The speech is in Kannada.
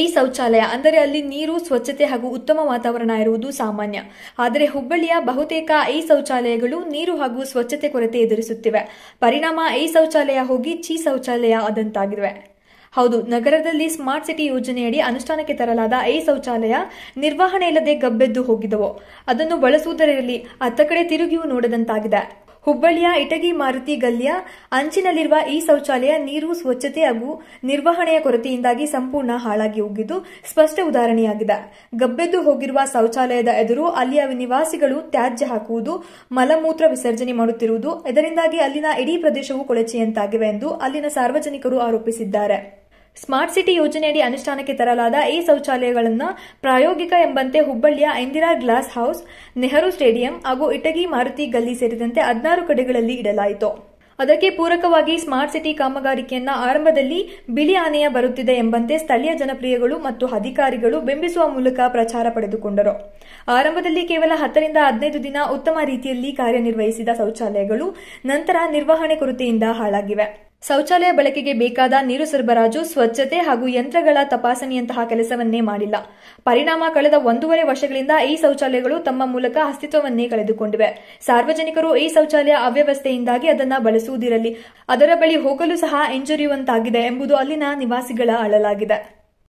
ಈ ಶೌಚಾಲಯ ಅಂದರೆ ಅಲ್ಲಿ ನೀರು ಸ್ವಚ್ಛತೆ ಹಾಗೂ ಉತ್ತಮ ವಾತಾವರಣ ಇರುವುದು ಸಾಮಾನ್ಯ ಆದರೆ ಹುಬ್ಬಳ್ಳಿಯ ಬಹುತೇಕ ಈ ಶೌಚಾಲಯಗಳು ನೀರು ಹಾಗೂ ಸ್ವಚ್ಛತೆ ಕೊರತೆ ಎದುರಿಸುತ್ತಿವೆ ಪರಿಣಾಮ ಈ ಶೌಚಾಲಯ ಹೋಗಿ ಚಿ ಶೌಚಾಲಯ ಆದಂತಾಗಿದೆ ಹೌದು ನಗರದಲ್ಲಿ ಸ್ಮಾರ್ಟ್ ಸಿಟಿ ಯೋಜನೆಯಡಿ ಅನುಷ್ಠಾನಕ್ಕೆ ತರಲಾದ ಈ ಶೌಚಾಲಯ ನಿರ್ವಹಣೆ ಇಲ್ಲದೆ ಗಬ್ಬೆದ್ದು ಹೋಗಿದವು ಅದನ್ನು ಬಳಸುವುದರಲ್ಲಿ ಅತ್ತ ಕಡೆ ತಿರುಗಿಯೂ ನೋಡದಂತಾಗಿದೆ ಹುಬ್ಬಳ್ಳಿಯ ಇಟಗಿ ಮಾರುತಿ ಗಲ್ಲಿಯ ಅಂಚಿನಲ್ಲಿರುವ ಈ ಶೌಚಾಲಯ ನೀರು ಸ್ವಚ್ಛತೆ ಹಾಗೂ ನಿರ್ವಹಣೆಯ ಕೊರತೆಯಿಂದಾಗಿ ಸಂಪೂರ್ಣ ಹಾಳಾಗಿ ಹೋಗಿದ್ದು ಸ್ಪಷ್ಟ ಉದಾಹರಣೆಯಾಗಿದೆ ಗಬ್ಬೆದ್ದು ಹೋಗಿರುವ ಶೌಚಾಲಯದ ಎದುರು ಅಲ್ಲಿಯ ನಿವಾಸಿಗಳು ತ್ಯಾಜ್ಯ ಹಾಕುವುದು ಮಲಮೂತ್ರ ವಿಸರ್ಜನೆ ಮಾಡುತ್ತಿರುವುದು ಇದರಿಂದಾಗಿ ಅಲ್ಲಿನ ಇಡೀ ಪ್ರದೇಶವು ಕೊಳಚೆಯಂತಾಗಿವೆ ಎಂದು ಅಲ್ಲಿನ ಸಾರ್ವಜನಿಕರು ಆರೋಪಿಸಿದ್ದಾರೆ ಸ್ಮಾರ್ಟ್ ಸಿಟಿ ಯೋಜನೆಯಡಿ ಅನುಷ್ಠಾನಕ್ಕೆ ತರಲಾದ ಈ ಶೌಚಾಲಯಗಳನ್ನು ಪ್ರಾಯೋಗಿಕ ಎಂಬಂತೆ ಹುಬ್ಬಳ್ಳಿಯ Indira glass house Nehru stadium ಹಾಗೂ ಇಟಗಿ ಮಾರುತಿ ಗಲ್ಲಿ ಸೇರಿದಂತೆ ಹದಿನಾರು ಕಡೆಗಳಲ್ಲಿ ಇಡಲಾಯಿತು ಅದಕ್ಕೆ ಪೂರಕವಾಗಿ ಸ್ಮಾರ್ಟ್ ಸಿಟಿ ಕಾಮಗಾರಿಕೆಯನ್ನ ಆರಂಭದಲ್ಲಿ ಬಿಳಿ ಆನೆಯ ಬರುತ್ತಿದೆ ಎಂಬಂತೆ ಸ್ಥಳೀಯ ಜನಪ್ರಿಯಗಳು ಮತ್ತು ಅಧಿಕಾರಿಗಳು ಬಿಂಬಿಸುವ ಮೂಲಕ ಪ್ರಚಾರ ಪಡೆದುಕೊಂಡರು ಆರಂಭದಲ್ಲಿ ಕೇವಲ ಹತ್ತರಿಂದ ಹದಿನೈದು ದಿನ ಉತ್ತಮ ರೀತಿಯಲ್ಲಿ ಕಾರ್ಯನಿರ್ವಹಿಸಿದ ಶೌಚಾಲಯಗಳು ನಂತರ ನಿರ್ವಹಣೆ ಕೊರತೆಯಿಂದ ಹಾಳಾಗಿವೆ ಶೌಚಾಲಯ ಬಳಕೆಗೆ ಬೇಕಾದ ನೀರು ಸರಬರಾಜು ಸ್ವಚ್ಛತೆ ಹಾಗೂ ಯಂತ್ರಗಳ ತಪಾಸಣೆಯಂತಹ ಕೆಲಸವನ್ನೇ ಮಾಡಿಲ್ಲ ಪರಿಣಾಮ ಕಳೆದ ಒಂದೂವರೆ ವರ್ಷಗಳಿಂದ ಈ ಶೌಚಾಲಯಗಳು ತಮ್ಮ ಮೂಲಕ ಅಸ್ತಿತ್ವವನ್ನೇ ಕಳೆದುಕೊಂಡಿವೆ ಸಾರ್ವಜನಿಕರು ಈ ಶೌಚಾಲಯ ಅವ್ಯವಸ್ಥೆಯಿಂದಾಗಿ ಅದನ್ನು ಬಳಸುವುದಿರಲಿ ಅದರ ಬಳಿ ಹೋಗಲು ಸಹ ಹಿಂಜರಿಯುವಂತಾಗಿದೆ ಎಂಬುದು ಅಲ್ಲಿನ ನಿವಾಸಿಗಳ ಅಳಲಾಗಿದೆ